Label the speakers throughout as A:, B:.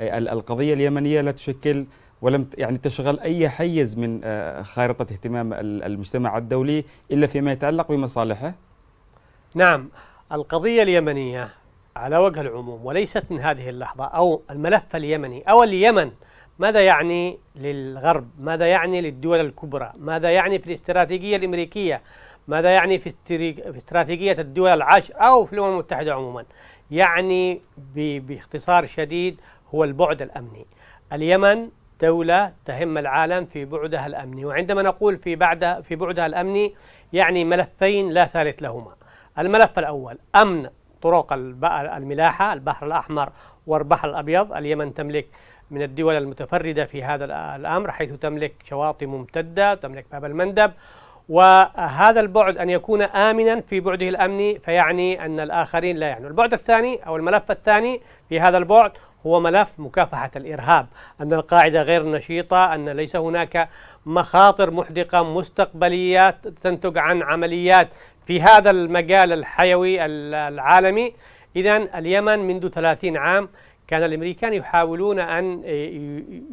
A: القضية اليمنية لا تشكل ولم يعني تشغل أي حيز من آه، خارطة اهتمام المجتمع الدولي إلا فيما يتعلق بمصالحه نعم القضية اليمنية على وجه العموم وليست من هذه اللحظة أو الملف اليمني أو اليمن ماذا يعني للغرب ماذا يعني للدول الكبرى ماذا يعني في الاستراتيجية الأمريكية ماذا يعني في استراتيجية الدول العشر أو في الأمم المتحدة عموما يعني باختصار شديد هو البعد الأمني اليمن دولة تهم العالم في بعدها الأمني وعندما نقول في, بعد في بعدها الأمني يعني ملفين لا ثالث لهما الملف الأول أمن طرق الملاحة البحر الأحمر والبحر الأبيض اليمن تملك من الدول المتفردة في هذا الأمر حيث تملك شواطئ ممتدة تملك باب المندب وهذا البعد أن يكون آمنا في بعده الأمني فيعني أن الآخرين لا يعنوا البعد الثاني أو الملف الثاني في هذا البعد هو ملف مكافحة الإرهاب أن القاعدة غير نشيطة أن ليس هناك مخاطر محدقة مستقبلية تنتج عن عمليات في هذا المجال الحيوي العالمي إذا اليمن منذ 30 عام كان الأمريكان يحاولون أن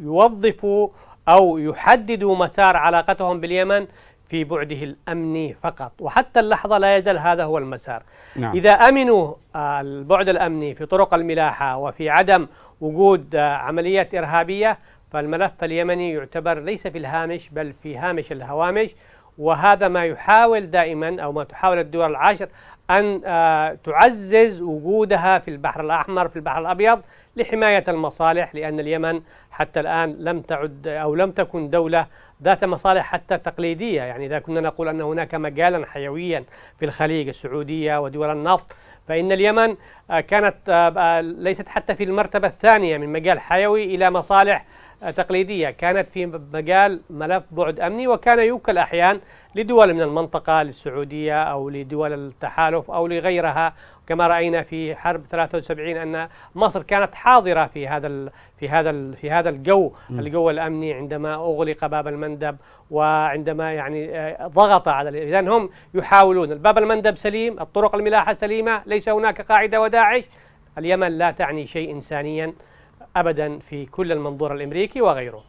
A: يوظفوا أو يحددوا مسار علاقتهم باليمن في بعده الأمني فقط وحتى اللحظة لا يزال هذا هو المسار نعم. إذا أمنوا آه، البعد الأمني في طرق الملاحة وفي عدم وجود آه، عمليات إرهابية فالملف اليمني يعتبر ليس في الهامش بل في هامش الهوامش وهذا ما يحاول دائما أو ما تحاول الدول العشر أن آه، تعزز وجودها في البحر الأحمر في البحر الأبيض لحماية المصالح لأن اليمن حتى الآن لم تعد أو لم تكن دولة ذات مصالح حتى تقليدية يعني إذا كنا نقول أن هناك مجالا حيويا في الخليج السعودية ودول النفط فإن اليمن آه، كانت آه، آه، ليست حتى في المرتبة الثانية من مجال حيوي إلى مصالح تقليدية كانت في مجال ملف بعد أمني وكان يوكل أحيانا لدول من المنطقة للسعودية أو لدول التحالف أو لغيرها كما رأينا في حرب 73 أن مصر كانت حاضرة في هذا ال في هذا ال في هذا الجو الجو الأمني عندما أغلق باب المندب وعندما يعني آه، ضغط على إذا هم يحاولون الباب المندب سليم الطرق الملاحة سليمة ليس هناك قاعدة وداعش اليمن لا تعني شيء إنسانيا أبدا في كل المنظور الأمريكي وغيره